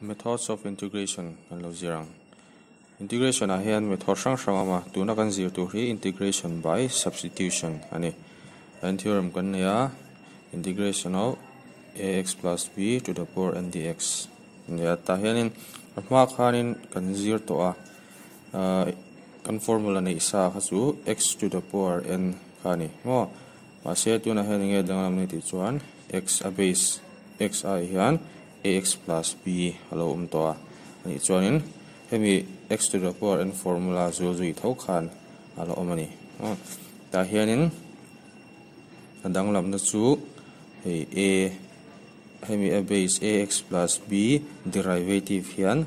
Methods of integration kan lo zirang. Integration a hian method sang sang ama tuna kan zir tu integration by substitution ani. An theorem kan ya integration of ax plus b to the power n dx. Ya ta hianin ma khanin kan zir to a kan formula ni isa chu x to the power n khani. Mo ma se tu na hian nge dangnam ni ti chuan x a base x a hian ax plus b alo um to ani chuanin hemi x to the power n formula zul zui tho khan alo um ani ta hianin adang lam na chu hei a hemi a base ax plus b derivative hian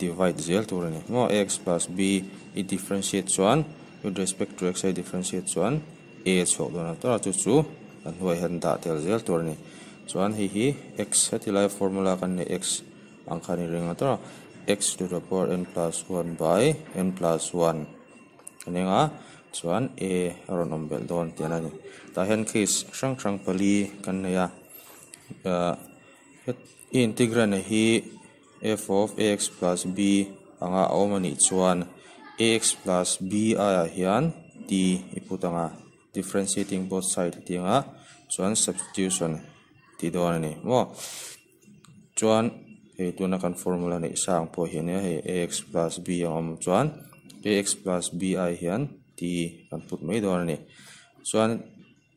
divide zel tur ani mo ax plus b i e differentiate chuan with respect to x i differentiate chuan a chhok dona tora chu chu an huai han da tel zel tur ani So anhihi x hatilai formula kan ni x ang kani ring ato x to the power n plus 1 by n plus 1 kani nga chuan a ron ombel don tiana ni ta hen case sang sang pali kan neya uh, integral na hi f of x plus b anga omani chuan ax plus b a hian t iputanga differentiating both side tinga chuan substitution tidor ni mo chuan he eh, tu na kan formula ni sang pawh hian ya, he eh, ax plus b om chuan ax plus b i hian t kan put mai dor ni chuan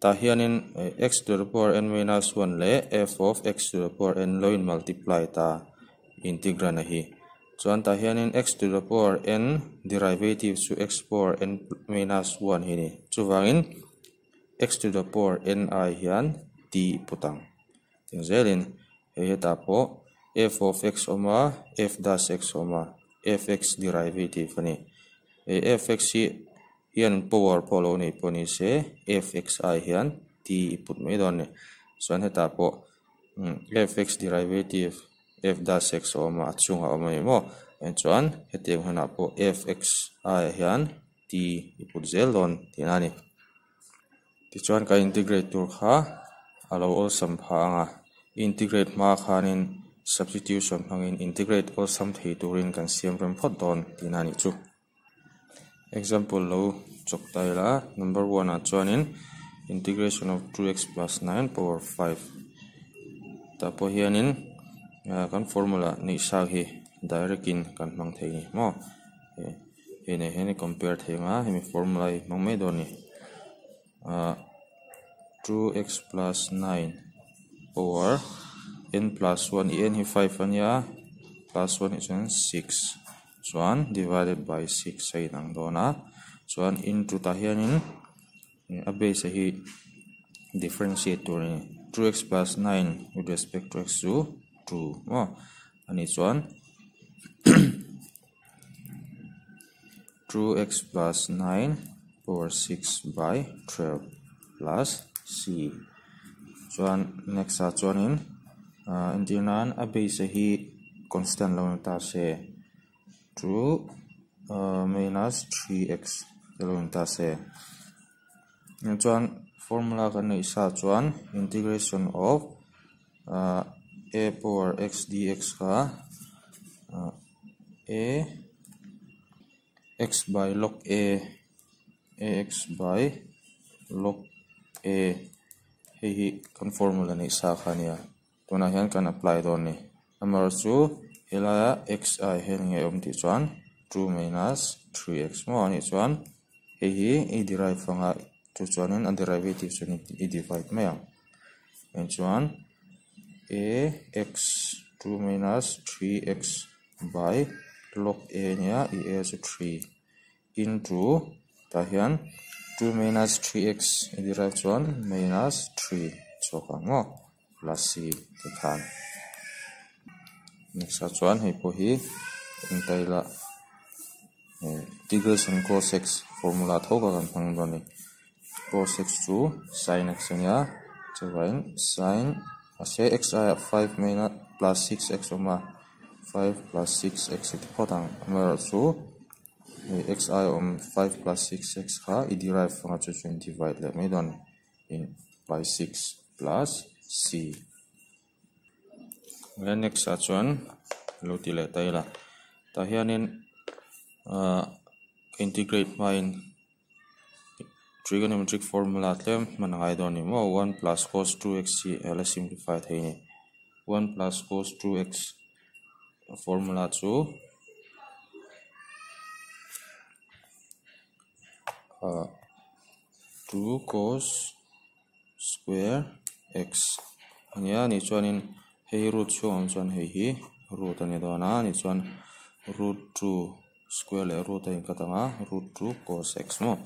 ta hianin eh, x to the power n minus 1 le f of x to the power n loin multiply ta integral na hi chuan ta hianin x to the power n derivative chu x power n minus 1 hi ni chuwangin x to the power n i hian t putang Tenzelen je iya, tapo f of x, f dash x, f x derivative ni. E eh, fx hian power polo ni f x fxi hian t iput me don ni. Soan he tapo hmm, fx derivative f dash x oma achunga oma emo. En chuan he teng hana po fxi hian t iput zel don tinani. Ti chuan ka integrate tur alo all sam pha anga integrate ma khanin substitution hangin integrate all sam thei turin kan siam rem phot don tinani chu example lo chok tai la number 1 a chuanin integration of 2x plus 9 power 5 tapo hianin uh, kan formula nei sa hi direct in kan mang thei ni mo he ne he ne compare thei nga hemi formula hi mang me doni ni uh, 2x plus 9 over n plus 1 n hi 5 ania plus 1 is 6 So 1 divided by 6 say nang dona 1 into ta hianin a base hi differentiate 2x plus 9 with respect to x 2 2 mo ani one 2x plus 9 over 6 by 12 plus C chuan next satu chuanin uh, in tir nan a base hi constant lo ta se true uh, minus 3x lo ta se chuan formula kan nei sa chuan integration of uh, a power x dx ka uh, a x by log a ax by log e he hi kan formula ni sa khania ya. tuna hian kan apply don ni amar chu helaya x i hen nge ya om ti chuan 2 minus 3x mo ani chuan he hi e derive fanga chu chuanin a derivative chuan e divide mai ya. ang en chuan a x 2 minus 3x by log a nya e a chu 3 into ta 2 minus 3x i derive chuan minus 3 chawk ango plus c te than next a chuan hei pawh hi intaila tigers and cos x formula thoka kan hmang dawn ni cos x 2 sin x ania chuan sin a se x là 5 minus plus 6x oma 5 plus 6x ti potang amar chu xi on 5 plus 6xh is derived from a 220 divided let me done in by 6 plus c then next achuan luti le tai uh, integrate my trigonometric formula tlem manangai don mo 1 plus cos 2x c eh, l simplify thei 1 plus cos 2x formula 2 u 2 cos square x 아니야 니주안인 헤이 root 2한 헤이 로다니 더나 root 2 square root 로다 인 root 2 cos x 뭐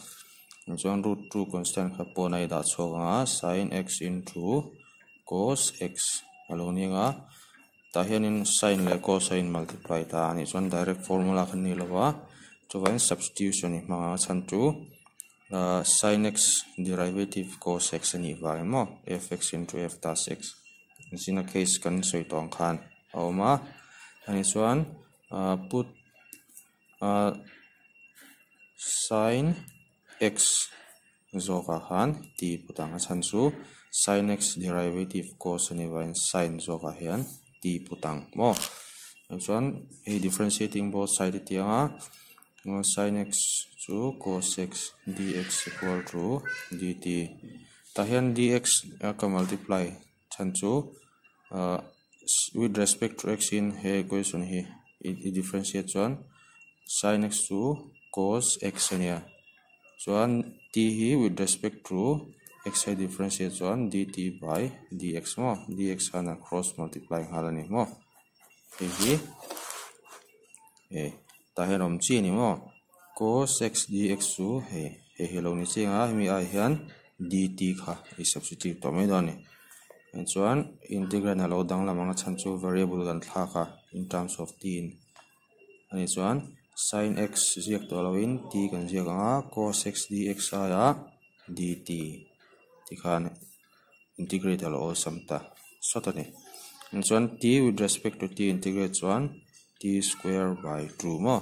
root 2 constant 카포나이 다초 a sin x into cos x 알로니가 다현인 sin 레 c o s s i n multiply 다 아니 전 direct formula 칸 일로와 저번 substitution이 a 아 찬투 uh, sin x derivative cos x ni vai mo fx into f dash x in sina case kan soi tong khan awma ani chuan uh, put uh, sin x zo ka khan ti putang chan chu sin x derivative cos ani vai sin zo ka hian ti putang mo chuan he differentiating both side tianga sin x to cos x dx equal to dt ta dx akan eh, multiply tentu uh, eh, with respect to x in he equation hi i differentiate on sin x to cos x so chuan t hi with respect to x i differentiate on dt by dx mo dx hana cross multiplying halani mo he hi eh ta he rom chi ni mo cos x dx chu he he he lo ni chenga hemi ai hian dt kha i substitute to mai dawni and chuan integrand alo dang lamanga chan chu variable kan thla kha in terms of t in ani chuan sin x ziak to lo in t kan ziak anga cos x dx a ya dt ti khan integrate alo samta sotani and chuan t with respect to t integrate chuan t square by 2 mo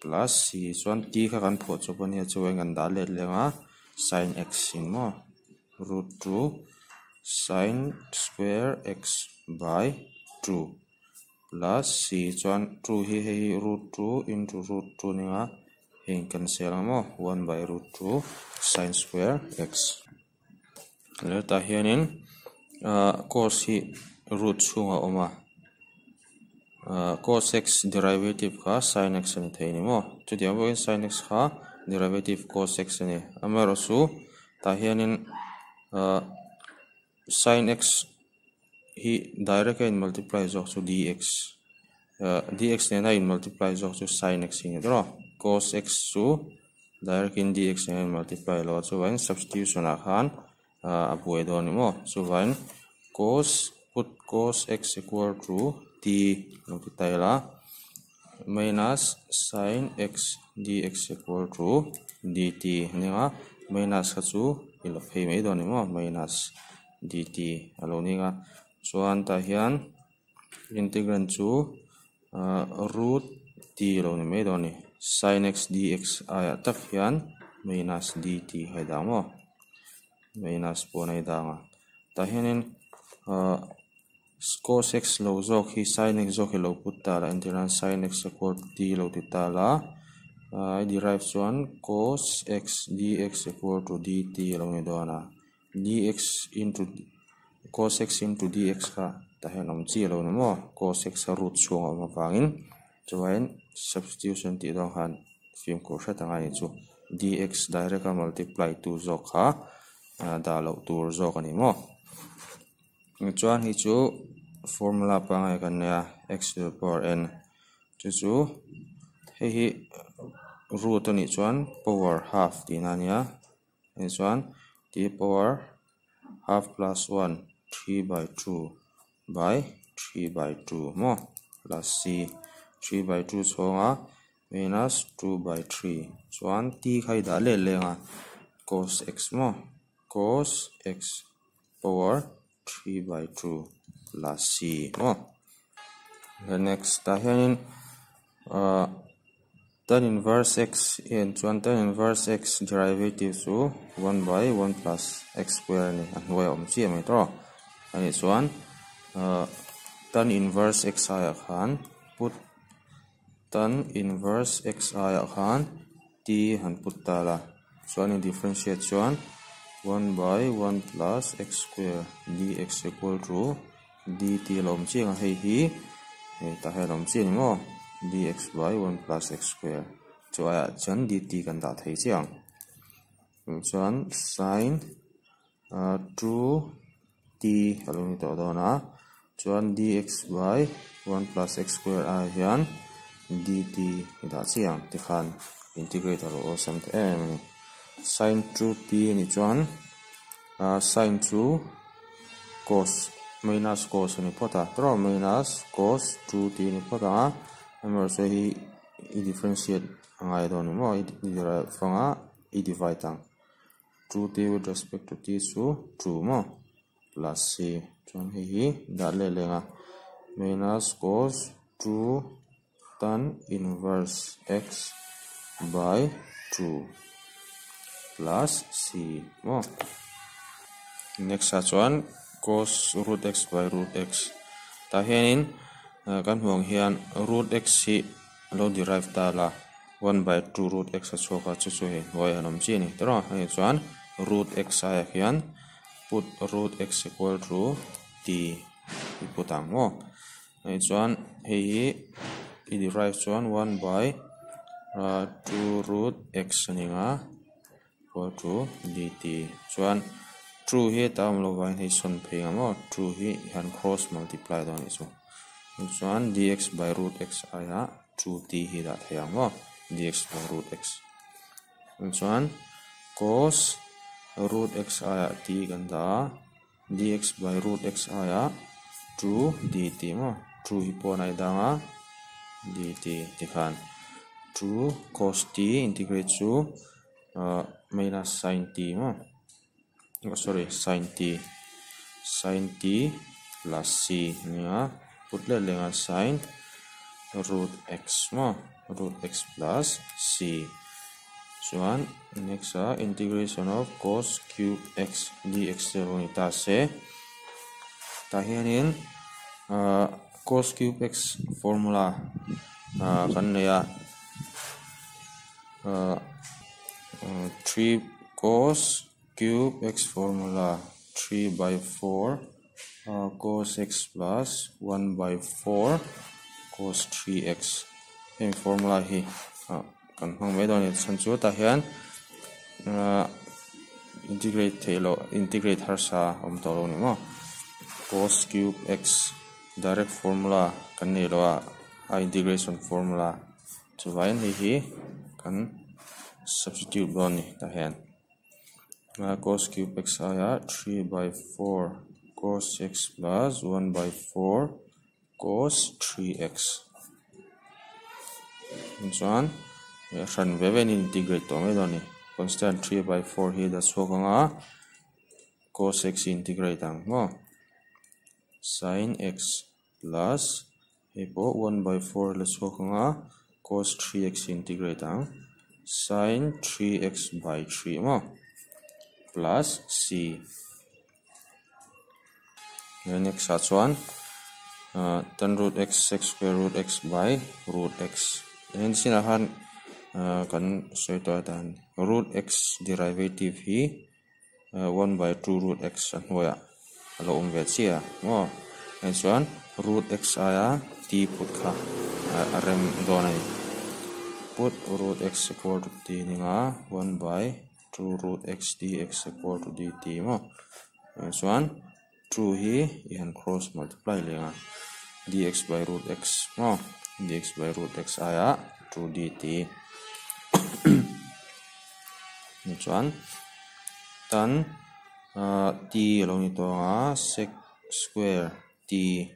plus si chuan t kha kan phuat chu pawh ania chuan an dah let lenga sin x in mo root 2 sin square x by 2 plus c chuan 2 hi hei root 2 into root 2 ninga heng cancel mo 1 by root 2 sin square x le ta hianin uh, cos hi root chunga oma Uh, cos x derivative ka sin x 는 되니 뭐 드디어 보인 sin x ka derivative cos x니 아마로수 다히는 어 sin x he directly in multiply of to dx uh, dx ne na in multiplies of sin x in draw cos x to direct in dx ne multiply lo so when substitution a khan uh, abuai ni mo so when cos put cos x equal to t kalau kita lah minus sin x dx equal to dt ni nga minus ka chu ilafhei mai do ni minus dt alo ni nga chuan ta hian integrand chu uh, root t lo ni mai do ni sin x dx ayat tak hian minus dt hai da mo minus po nei da nga ta uh, cos x lo zawk hi x zawk hi lo put ta la intiran x equal t lo ti ta la ai uh, derive an cos x dx equal to dt lo nge na, dx into cos x into dx kha ta hen om chi lo na mo cos x ha root chuang om awangin chuan substitution ti dong han film ko sha tanga chu dx direct a multiply to zawk ha, uh, da lo tur zawk ani mo chuan hi chu formula pangai kan ya x to the power n chu chu hei hi root ani chuan power half tin ania ni chuan t power half plus 1 3 by 2 by 3 by 2 mo plus c 3 by 2 chunga minus 2 by 3 chuan t khai da le lenga cos x mo cos x power 3 by 2 lasino oh. the next tahin uh, tan inverse x in eh, chuan tan inverse x derivative so 1 by 1 plus x square ni an ah, hnuai ya, om chiam ya, mai tro ani chuan uh, tan inverse x a ya khan put tan inverse x a khan t han put ta la chuan in differentiate chuan 1 by 1 plus x square dx equal to d t lom chiang hei hi ta he lom chiang ngo dx by one plus x square chu a chuan dt kan da thei chiang chuan sin uh, true t alo ni to do na chuan dx by one plus x square a hian dt da chiang thì khan integrate alo xem te em ni sin true p ni chuan uh, à, sin two cos minus cos ni pota throw minus cos 2 t ni pota remember so he i differentiate ngai don mo i dira fanga i divide tang 2t with respect to t so 2 mo plus c chon hi hi da le nga minus cos 2 tan inverse x by 2 plus c mo next such one cos root x by root x ta hianin uh, eh, kan huang hian root x si lo derive ta la 1 by 2 root x a chuka chu chu he hnuai an awm chi ni tara hei chuan root x a ya hian put root x equal to t i put ang hei chuan hei hi i derive chuan 1 by uh, 2 root x ni nga equal to dt chuan true he ta am lo wang hei son phei ngamo true he, han cross multiply don isu an dx by root x aya true t he da thei angmo dx by root x an cos root x aya t ganda dx by root x aya true dt mo true hi pon ai danga dt kan true cos t integrate chu uh, minus sin t mo oh sorry sin t sin t plus c ya putlah dengan sin root x ma root x plus c so next uh, integration of cos cube x dx unita se tahianin uh, eh, cos cube x formula uh, kan ya uh, uh, 3 cos cube x formula 3 by 4 uh, cos x plus 1 by 4 cos 3x em formula hi uh, kan hong mai don san chu ta hian uh, à, integrate lo, integrate hả sa om to lo ni cos cube x direct formula kan ni lo à, integration formula vậy thì hi kan substitute don ni ta hian uh, cos cube xi 3 by 4 cos x plus 1 by 4 cos 3x chuan ran ve ven integrate to mai doni constant 3 by 4 hi da so kanga cos x integrate ang mo sin x plus hepo 1 by 4 la so kanga cos 3x integrate ang sin 3x by 3 mo plus C. The next satuan, one, uh, turn root x, x square root x by root x. And sinahan uh, kan so ito atan root x derivative hi uh, 1 by 2 root x an ah, hoya Kalau umvet siya mo and so on kan, root x aya t put ka uh, rem donai put root x equal to t ninga 1 by to root x dx equal to dt mo so nah, on true hi ihan cross multiply lenga ya. dx by root x mo dx by root x aya to dt and so on tan uh, t long ito nga ah, sec square t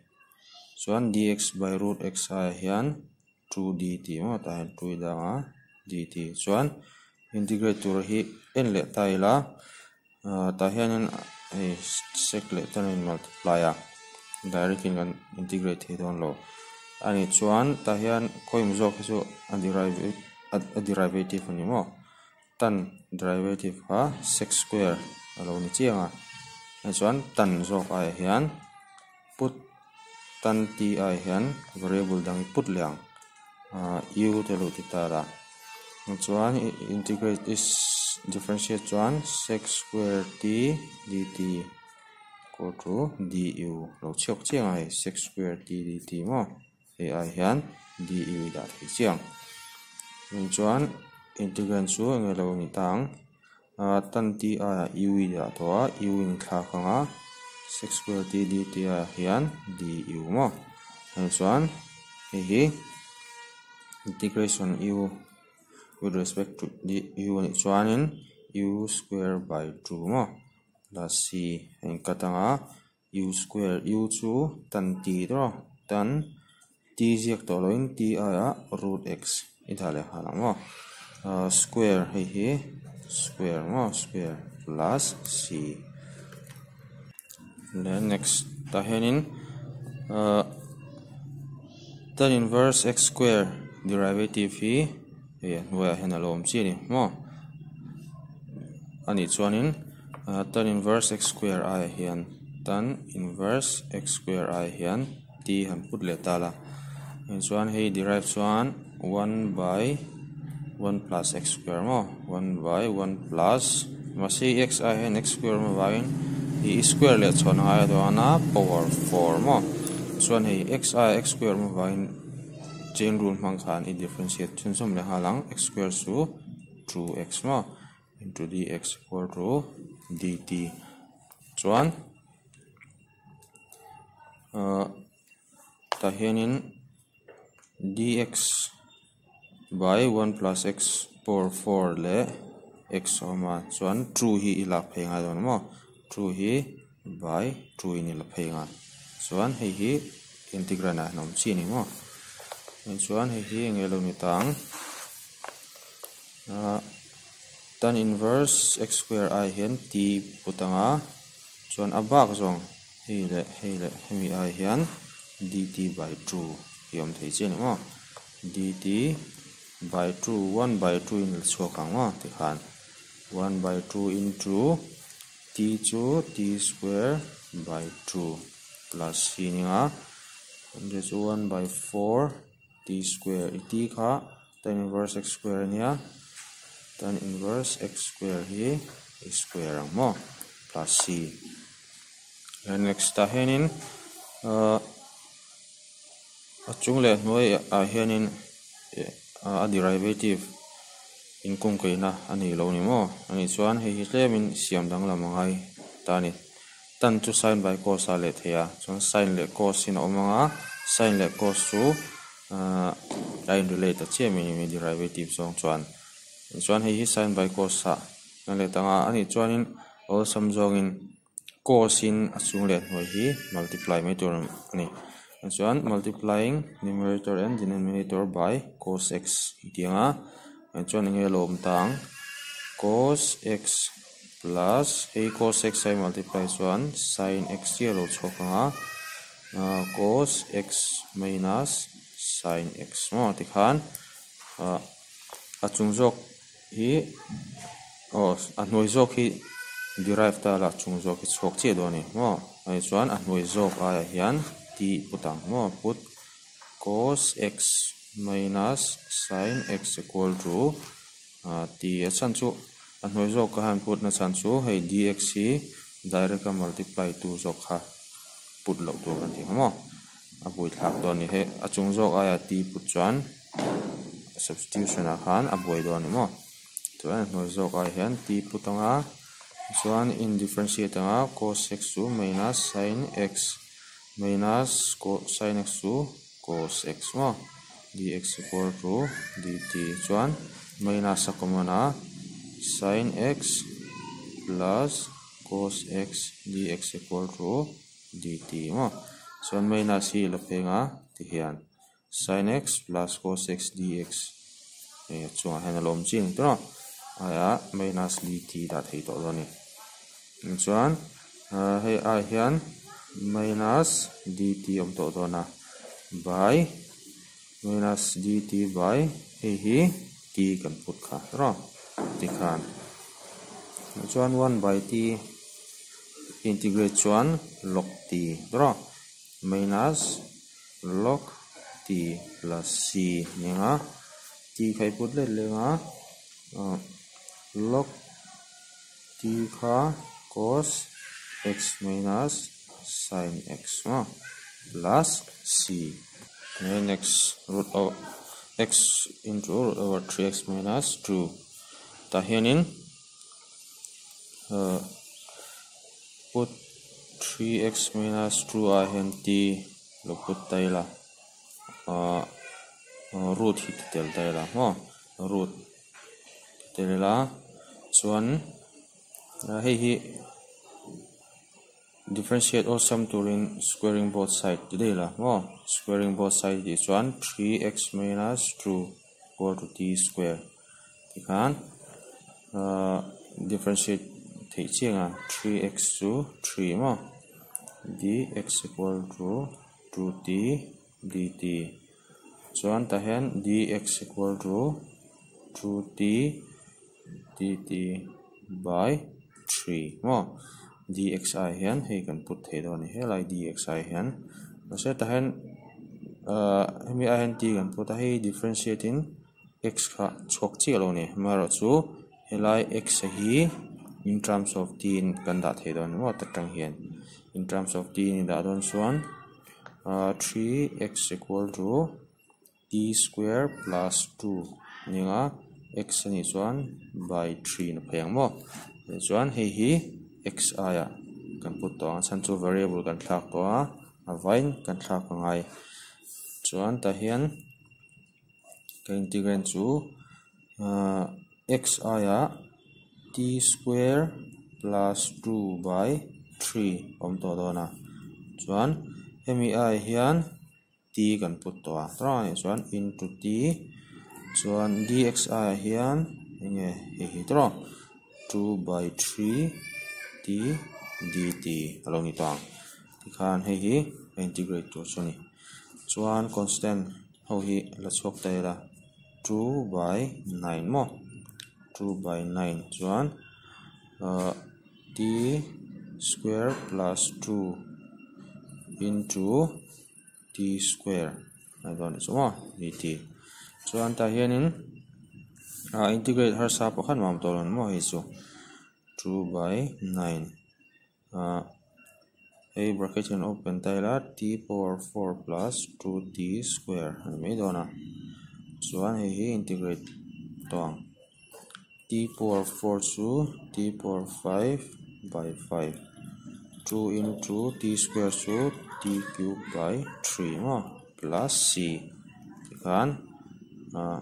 so on dx by root x aya hian 2dt mo dahil 2 ida dt so on integrate hi en le taila uh, ta hian e eh, sec le tan in a direct in integrate hi don lo ani chuan ta hian khoim zawk chu a derivative a derivative ani mo tan derivative ha sec square alo ni chianga Ani chuan tan zok ai hian put tan ti a hian variable dang put liang ah, u te lo ti la chuan integrate is differentiate chuan sec squared t dt ko chu du lo chiok chiang ai sec square t dt mo he ai hian du da thei chiang in chuan integrand chu nge lo ni tang a tan ti a u da to a u in thla khanga sec square t dt a hian du mo chuan he hi integration u with respect to the unit one u square by 2 mo c si kata nga u square u chu tan t to tan t ziak to loin t a ya root x ithale halang mo uh, square hi hi square mo square plus c then next ta uh, ah, tan inverse x square derivative hi he nuaih hian a lawm chiah ni maw ani chuanin tan inverse x square i hian tan inverse x square i hian t han put là tala en anh hei derive anh one by one plus x square mò one by one plus masi x i hen x square mo wagin thì square le chuan ai do ana power mò mo anh hei x i x square mo wagin chain rule mang khan i differentiate chun som le halang x square su true x ma into dx equal to dt chuan uh, ta hianin dx by 1 plus x power 4 le x oma chuan true hi ila phenga don mo true hi by true in ila phenga chuan hei hi integrana nom chi ni mo in chuan hei hi enge lo mi tang tan inverse x square i hian t putanga chuan a bak zawng hei le hei le hemi ai hian dt by 2 hi om thei chen emaw dt by 2 1 by 2 in chhuak anga ti khan 1 by 2 into t chu t square by 2 plus hi ninga 1 by 4 t square i t kha tan inverse x square ania tan inverse x square hi i square ang mo plus c and next ta henin uh, a chung le noi a hianin eh, a derivative in kung kay na ani lo ni mo ani chuan hei hi tlemin siam dang lamangai tani tan chu sin by cos a le theya chuan sin le cos a omanga sin le cos chu À, đây là related che mi mi derivative song chuan in chuan hei hi sign by cos sa na le tanga ani chuanin ở sum zong in cos in asung le hnuai hi multiply mai tur ani chuan multiplying numerator and denominator by cos x tianga and chuan nghe lom tang cos x plus a cos x ai multiply chuan sin x zero chhawk anga cos x minus sin x maw ti khan À, chung zawk hi o a hnuai zawk hi derive ta la chung zawk hi chhawk che dawn ni maw ai chuan a hnuai zawk a hian t putang maw put cos x minus sin x equal to thì a chan chu a hnuai zawk ka han put nó chan chu hay dx hi direct multiply to zawk kha put lo đồ kan ti maw a bui thlak dawn ni he a chung zawk aia ti put chuan substitution a khan a bui dawn ni maw chuan hnawih zawk ah hian ti put anga chuan in differentiate anga cos x chu minus sin x minus sin x chu cos x mo dx equal to dt chuan minus a common a sin x plus cos x dx equal to dt mo ส่วนไม่น่าชี้ละเพียงอ่ะที่เห็น sin x plus cos x dx เอี่ช่วงเห็นลมจริงตัวเนาะไอ้อะไม่น่าสีที่ดัทให้ตัวนี้ส่วนเอ่อให้อาเห็น minus dt อมตัวตัวนะ by minus dt by เฮ้ยกี่กันพุทธค่ะรอตเคานชวน1 by t อินทิเกรชวน log t ตัรอ minus log t plus c nga t khai put le le nga log t ka cos x minus sin x nga plus c and x root of x into root over 3x minus 2 ta hianin uh, put 3x minus 2 a hen lo put tai la a root hit tel tai la ho root tel la chuan ra uh, hei hi differentiate all sum turin squaring both sides ti la ho squaring both sides. ti chuan 3x minus 2 equal to t square thì khan uh, differentiate thấy chiêng à 3x chú 3 mà d x equal to 2t dt So ta d dx equal to 2t dt by 3 mo dx i hen hei kan put thei dawn ni d x i hen. a se ta uh, mi i hen t kan put he differentiating x ka chok chi lo ni mara chu like x he in terms of t in kan da thei dawn mo tang in terms of t in the advanced one uh, 3x equal to t e square plus 2 ninga x ni chuan by 3 na pheng mo ni chuan hei hi x aya kan put to san chu variable kan thlak to a avain kan thlak ngai chuan ta hian cái integrand chu uh, x aya t square plus 2 by 3 om to do na chuan mei hian t kan put to a tra chuan into t chuan i hian enge hi hi tro 2 by 3 t dt alo ni tang ti khan hei hi integrate to chuni chuan constant ho hi la chhok tai la 2 by 9 mo 2 by 9 chuan uh, t square plus 2 into t square I Ayan, so mo dt so ang in uh, integrate one sa pakan mamtolon mo is 2 by 9 uh, a bracket and open taila t power 4 plus 2t square and may na so one he integrate to t power 4 to t power 5 by 5 2 into t square so t cube by 3 no? plus c kan uh,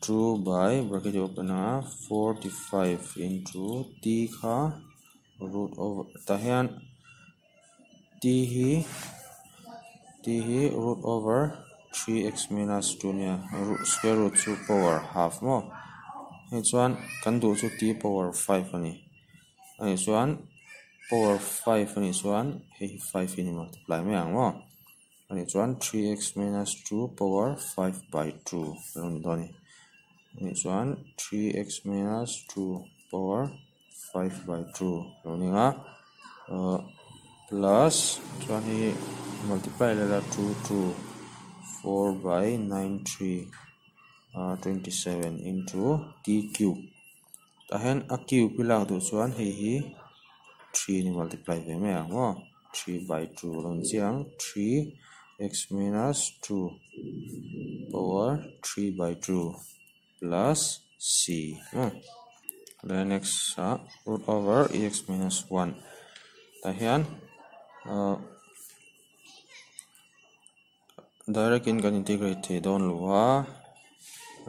2 by bracket open uh, 45 into t ka root over tahan t he t he root over 3x minus 2 nya root, square root 2 power half more he chuan kan do chu t power 5 ani ani chuan power 5 ani chuan hei 5 in multiply mai ang maw ani chuan 3x minus 2 power 5 by 2 ron doni ani chuan 3x minus 2 power 5 by 2 ron inga uh, 20 plus chuan hi multiply la 2 2 4 by 9 3 27 ah, into t cube tahan a cube pila tu chuan hei hi 3 ni multiply ve me ang 3 by 2 lon chiang 3 x minus 2 power 3 by 2 plus c hmm. then next uh, root over x minus 1 tahan uh, direct in kan integrate don luwa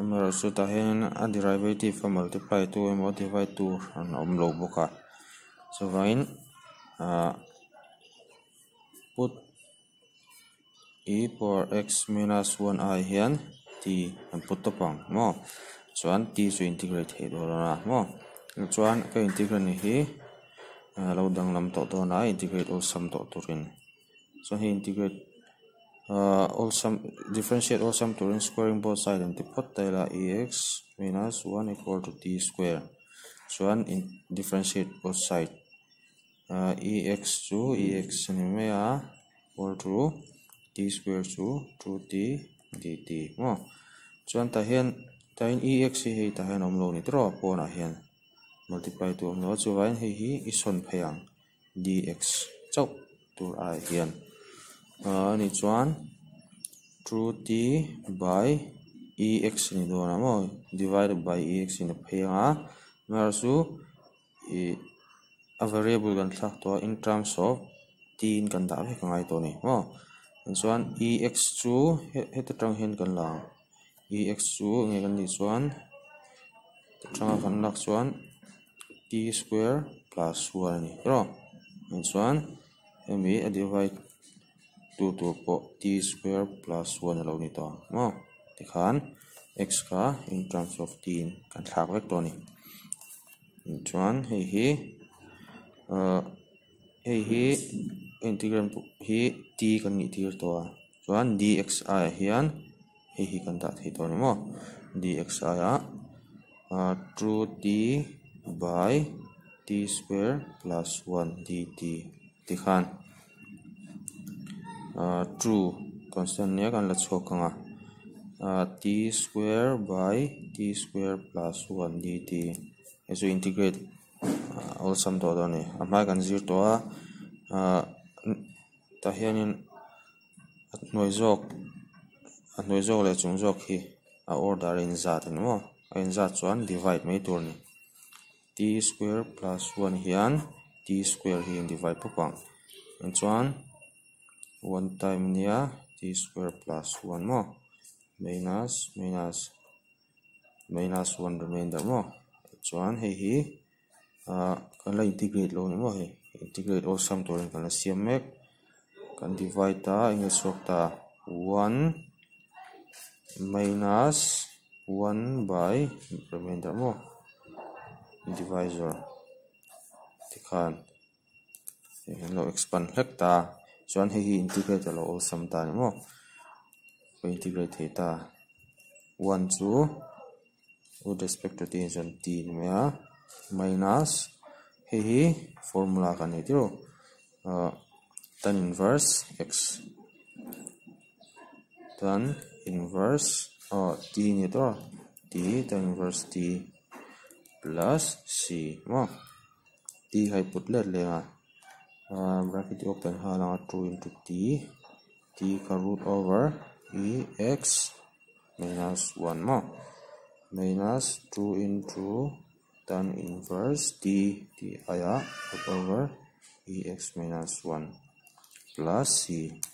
numeral suta hen a ah, derivative a multiply to a eh, multiply to an awm lo bawk a uh, put e for x minus 1i hian t an put the pang so an t so integrate do na mo. So an ka integrate ni he. uh, ah, lo dang lam to to na ah, integrate osam sum to turin so he integrate uh, also differentiate all sum to squaring both sides and the pot taila ex minus 1 equal to t square so an, in differentiate both side uh, ex to ex nimea equal uh, to t square to 2t dt mo chuan ta hian ta in ex hi hei ta hian om lo ni tro po pawnah hian multiply tu om lo chuvain hei hi ison pheiang dx chauh tur ai hian Ờ, ni chuan true t by ex ni do dawn amaw divided by ex in a phei anga mar su a variable kan thlak to in terms of t in kan dah ve kangai to ni maw an chuan ex chu heta tang hen kan lang ex chu nge kan ni chuan tanga kan lak chuan t square plus 1 ni ro an chuan emi a divide 2 tur pawh t square plus 1 alo ni tawng maw tikhan x ka in terms of t in kan thlak vek tawh ni chuan hei hi uh, hei hi integrand hi t kan nih thir tawh a chuan dxi hian hei hi kan dah thei ni mo dx a uh, true t by t square plus 1 dt tikhan true constant nia kan la chhawkanga t square by t square plus 1 dt as we integrate all sum to do ni amma kan zir to a ta hianin at noi jok at noi jok le chung jok hi a order in zat ni mo in zat chuan divide mai tur ni t square plus 1 hian t square hi divide divide pawpang an chuan 1 time niya t square plus 1 mo minus minus minus 1 remainder mo chuan hei hi uh, kan integrate lo ni mo hei integrate all sum to kan la siam mek kan divide ta inge ta 1 minus 1 by remainder mo divisor tikhan lo expand hekta he 전핵이 인티그레이터로 올섬 단위모 we integrate theta uh, 1 2 with respect to tangent t mea minus he hehi formula kan hetiro uh, tan inverse x tan inverse uh, t ni to t tan inverse t plus c mo t hai put le le nga uh, um, bracket open hala 2 into t t ka root over ex minus 1 mo 2 into tan inverse t t aya ah, over ex minus 1 plus c